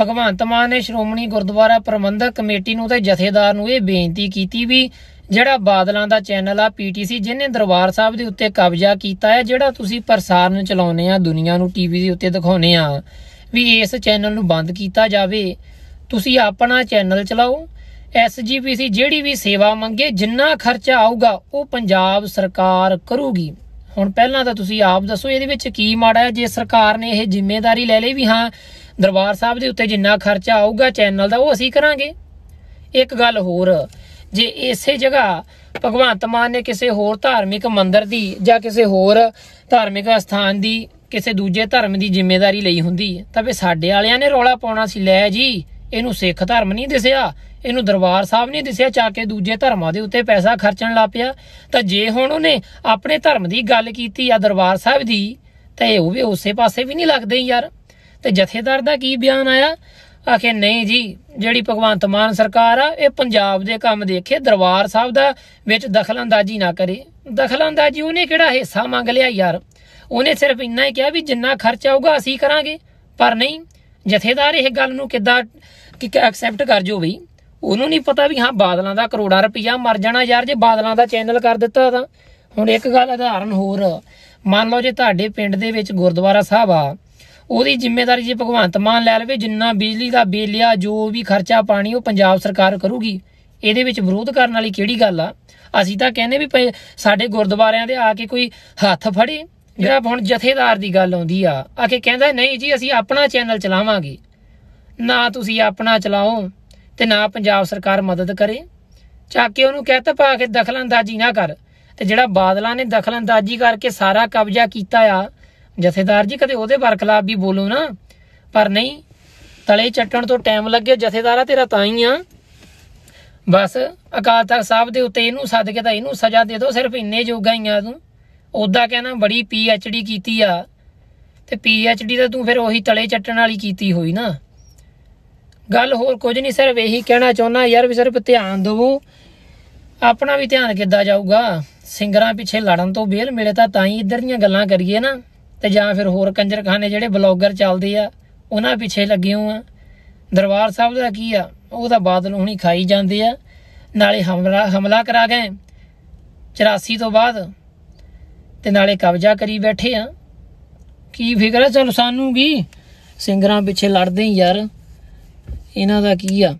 ਭਗਵੰਤ ਮਾਨ ਨੇ ਸ਼੍ਰੋਮਣੀ ਗੁਰਦੁਆਰਾ ਪ੍ਰਬੰਧਕ ਕਮੇਟੀ ਨੂੰ ਤੇ ਜਥੇਦਾਰ ਨੂੰ ਇਹ ਬੇਨਤੀ ਕੀਤੀ ਵੀ ਜਿਹੜਾ ਬਾਦਲਾਂ ਦਾ ਚੈਨਲ ਆ ਪੀਟੀਸੀ ਜਿਹਨੇ ਦਰਬਾਰ ਸਾਹਿਬ ਦੇ ਉੱਤੇ ਕਬਜ਼ਾ ਕੀਤਾ ਹੈ ਜਿਹੜਾ ਤੁਸੀਂ ਪ੍ਰਸਾਰਣ ਚਲਾਉਨੇ ਆ ਦੁਨੀਆ ਨੂੰ ਟੀਵੀ ਦੇ ਉੱਤੇ ਦਿਖਾਉਨੇ ਆ ਵੀ ਇਸ ਚੈਨਲ ਨੂੰ ਬੰਦ ਕੀਤਾ ਜਾਵੇ ਤੁਸੀਂ ਆਪਣਾ ਚੈਨਲ ਚਲਾਓ ਐਸਜੀਪੀਸੀ ਜਿਹੜੀ ਵੀ ਸੇਵਾ ਮੰਗੇ ਜਿੰਨਾ ਖਰਚਾ ਆਊਗਾ ਉਹ ਪੰਜਾਬ ਸਰਕਾਰ ਕਰੂਗੀ ਹੁਣ ਪਹਿਲਾਂ ਤਾਂ ਤੁਸੀਂ ਆਪ ਦੱਸੋ ਇਹਦੇ ਵਿੱਚ ਕੀ ਮਾੜਾ ਹੈ ਜੇ ਸਰਕਾਰ ਨੇ ਇਹ ਜ਼ਿੰਮੇਵਾਰੀ ਲੈ ਲਈ ਵੀ ਹਾਂ ਦਰਬਾਰ ਸਾਹਿਬ ਦੇ ਉੱਤੇ ਜਿੰਨਾ ਖਰਚਾ ਆਊਗਾ ਚੈਨਲ ਦਾ ਉਹ ਅਸੀਂ ਕਰਾਂਗੇ ਇੱਕ ਗੱਲ ਹੋਰ ਜੇ ਇਸੇ ਜਗ੍ਹਾ ਭਗਵੰਤ ਮਾਨ ਨੇ ਕਿਸੇ ਹੋਰ ਧਾਰਮਿਕ ਮੰਦਿਰ ਦੀ ਜਾਂ ਕਿਸੇ ਹੋਰ ਧਾਰਮਿਕ ਸਥਾਨ ਦੀ ਕਿਸੇ ਦੂਜੇ ਧਰਮ ਦੀ ਜ਼ਿੰਮੇਵਾਰੀ ਲਈ ਹੁੰਦੀ ਤਾਂ ਵੀ ਸਾਡੇ ਵਾਲਿਆਂ ਨੇ ਰੋਲਾ ਪਾਉਣਾ ਸੀ ਲੈ ਜੀ ਇਹਨੂੰ ਸਿੱਖ ਧਰਮ ਨਹੀਂ ਦਿਸਿਆ ਇਹਨੂੰ ਦਰਬਾਰ ਸਾਹਿਬ ਨਹੀਂ ਦਿਸਿਆ ਚਾ ਕੇ ਦੂਜੇ ਧਰਮਾਂ ਦੇ ਉੱਤੇ ਪੈਸਾ ਖਰਚਣ ਲੱਪਿਆ ਪਿਆ ਤਾਂ ਜੇ ਹੁਣ ਉਹਨੇ ਆਪਣੇ ਧਰਮ ਦੀ ਗੱਲ ਕੀਤੀ ਆ ਦਰਬਾਰ ਸਾਹਿਬ ਦੀ ਤਾਂ ਇਹ ਉਹ ਵੀ ਉਸੇ ਪਾਸੇ ਵੀ ਨਹੀਂ ਲੱਗਦੇ ਯਾਰ ਤੇ ਜਥੇਦਾਰ ਦਾ ਕੀ ਬਿਆਨ ਆਇਆ ਆਖੇ ਨਹੀਂ ਜੀ ਜਿਹੜੀ ਭਗਵਾਨ ਮਾਨ ਸਰਕਾਰ ਆ ਇਹ ਪੰਜਾਬ ਦੇ ਕੰਮ ਦੇਖੇ ਦਰਬਾਰ ਸਾਹਿਬ ਦਾ ਵਿੱਚ ਦਖਲਅੰਦਾਜ਼ੀ ਨਾ ਕਰੇ ਦਖਲਅੰਦਾਜ਼ੀ ਉਹਨੇ ਕਿਹੜਾ ਹਿੱਸਾ ਮੰਗ ਲਿਆ ਯਾਰ ਉਹਨੇ ਸਿਰਫ ਇੰਨਾ ਹੀ ਕਿਹਾ ਵੀ ਜਿੰਨਾ ਖਰਚ ਆਊਗਾ ਅਸੀਂ ਕਰਾਂਗੇ ਪਰ ਨਹੀਂ ਜਥੇਦਾਰ ਇਹ ਗੱਲ ਨੂੰ ਕਿੱਦਾਂ ਕਿ ਐਕਸੈਪਟ ਕਰ ਜੋ ਬਈ ਉਹਨੂੰ ਨਹੀਂ ਪਤਾ ਵੀ ਹਾਂ ਬਾਦਲਾਂ ਦਾ ਕਰੋੜਾ ਰੁਪਈਆ ਮਰ ਜਾਣਾ ਯਾਰ ਜੇ ਬਾਦਲਾਂ ਦਾ ਚੈਨਲ ਕਰ ਦਿੱਤਾ ਤਾਂ ਹੁਣ ਇੱਕ ਗੱਲ ਆਧਾਰਨ ਹੋਰ ਮੰਨ ਲਓ ਜੇ ਤੁਹਾਡੇ ਪਿੰਡ ਦੇ ਵਿੱਚ ਗੁਰਦੁਆਰਾ ਸਾਹਿਬ ਆ ਉਹਦੀ ਜ਼ਿੰਮੇਵਾਰੀ ਜੇ ਭਗਵੰਤ ਮਾਨ ਲੈ ਲਵੇ ਜਿੰਨਾ ਬਿਜਲੀ ਦਾ ਬਿੱਲ ਆ ਜੋ ਵੀ ਖਰਚਾ ਪਾਣੀ ਉਹ ਪੰਜਾਬ ਸਰਕਾਰ ਕਰੂਗੀ ਇਹਦੇ ਵਿੱਚ ਵਿਰੋਧ ਕਰਨ ਵਾਲੀ ਕਿਹੜੀ ਗੱਲ ਆ ਅਸੀਂ ਤਾਂ ਕਹਿੰਦੇ ਵੀ ਸਾਡੇ ਗੁਰਦੁਆਰਿਆਂ ਦੇ ਆ ਕੇ ਕੋਈ ਹੱਥ ਫੜੇ ਜਿਹੜਾ ਹੁਣ ਜਥੇਦਾਰ ਦੀ ਗੱਲ ਆਉਂਦੀ ਆ ਆ ਕੇ ਕਹਿੰਦਾ ਨਹੀਂ ਜੀ ਅਸੀਂ ਆਪਣਾ ਚੈਨਲ ਚਲਾਵਾਂਗੇ ਨਾ ਤੁਸੀਂ ਆਪਣਾ ਚਲਾਓ ਤੇ ਨਾ ਪੰਜਾਬ ਸਰਕਾਰ ਮਦਦ ਕਰੇ ਚਾ ਕੇ ਉਹਨੂੰ ਕਹਿਤਾ ਪਾ ਕੇ ਦਖਲ ਅੰਦਾਜ਼ੀ ਨਾ ਕਰ ਤੇ ਜਿਹੜਾ ਬਾਦਲਾਂ ਨੇ ਦਖਲ ਅੰਦਾਜ਼ੀ ਕਰਕੇ ਸਾਰਾ ਕਬਜ਼ਾ ਕੀਤਾ ਆ ਜਥੇਦਾਰ ਜੀ ਕਦੇ ਉਹਦੇ ਬਰਖਲਾਫ ਵੀ ਬੋਲੋ ਨਾ ਪਰ ਨਹੀਂ ਤਲੇ ਚੱਟਣ ਤੋਂ ਟਾਈਮ ਲੱਗੇ ਜਥੇਦਾਰਾ ਤੇਰਾ ਤਾਂ ਹੀ ਆ ਬਸ ਅਕਾਲ ਤਖਤ ਸਾਹਿਬ ਦੇ ਉੱਤੇ ਇਹਨੂੰ ਸੱਦ ਕੇ ਤਾਂ ਇਹਨੂੰ ਸਜ਼ਾ ਦੇ ਦਿਓ ਸਿਰਫ ਇੰਨੇ ਜੋਗਾ ਹੀ ਆ ਤੂੰ ਉਦਾਂ ਕਹਿਣਾ ਬੜੀ ਪੀ ਐਚ ਡੀ ਕੀਤੀ ਆ ਤੇ ਪੀ ਐਚ ਡੀ ਤਾਂ ਤੂੰ ਫਿਰ ਉਹੀ ਤਲੇ ਚੱਟਣ ਵਾਲੀ ਕੀਤੀ ਹੋਈ ਨਾ ਗੱਲ ਹੋਰ ਕੁਝ ਨਹੀਂ ਸਿਰਫ ਇਹੀ ਕਹਿਣਾ ਚਾਹੁੰਦਾ ਯਾਰ ਵੀ ਸਿਰਫ ਧਿਆਨ ਦਿਵੋ ਆਪਣਾ ਵੀ ਧਿਆਨ ਕਿੱਦਾਂ ਜਾਊਗਾ ਸਿੰਗਰਾਂ ਪਿੱਛੇ ਲੜਨ ਤੋਂ ਬੇਲ ਮਿਲੇ ਤਾਂ ਤਾਂ ਹੀ ਇੱਧਰ ਦੀਆਂ ਗੱਲਾਂ ਕਰੀਏ ਨਾ ਤੇ ਜਾਂ ਫਿਰ ਹੋਰ ਕੰਜਰਖਾਨੇ ਜਿਹੜੇ ਬਲੌਗਰ ਚੱਲਦੇ ਆ ਉਹਨਾਂ ਪਿੱਛੇ ਲੱਗੇ ਹੋ ਆ ਦਰਬਾਰ ਸਾਹਿਬ ਦਾ ਕੀ ਆ ਉਹ ਤਾਂ ਬਾਦਲ ਹੁਣੀ ਖਾਈ ਜਾਂਦੇ ਆ ਨਾਲੇ ਹਮਲਾ ਹਮਲਾ ਕਰਾ ਗਏ 84 ਤੋਂ ਬਾਅਦ ਤੇ ਨਾਲੇ ਕਬਜ਼ਾ ਕਰੀ ਬੈਠੇ ਆ ਕੀ ਫਿਕਰ ਹੈ ਚਲ ਸਾਨੂੰ ਕੀ ਸਿੰਗਰਾਂ ਪਿੱਛੇ ਲੜਦੇ ਯਾਰ ਇਹਨਾਂ ਦਾ ਕੀ ਆ